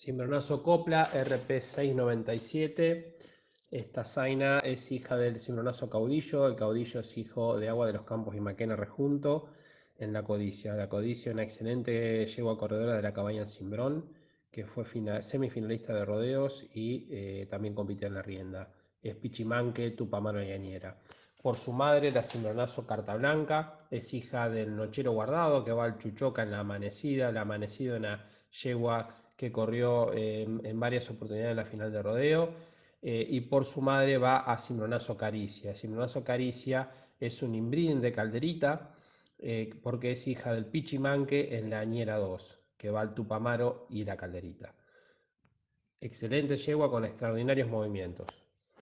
Simbronazo copla RP697. Esta zaina es hija del Simbronazo caudillo. El caudillo es hijo de agua de los campos y maquena rejunto en la codicia. La codicia, es una excelente yegua corredora de la cabaña Simbrón, Cimbrón, que fue semifinalista de rodeos y eh, también compitió en la rienda. Es Pichimanque, tupamano y Añera. Por su madre, la Simbronazo Carta Blanca, es hija del nochero guardado que va al Chuchoca en la amanecida. La amanecida, una yegua que corrió en varias oportunidades en la final de rodeo, eh, y por su madre va a Simronazo Caricia. Simronazo Caricia es un imbrín de Calderita, eh, porque es hija del Pichimanque en la Añera 2, que va al Tupamaro y la Calderita. Excelente yegua con extraordinarios movimientos.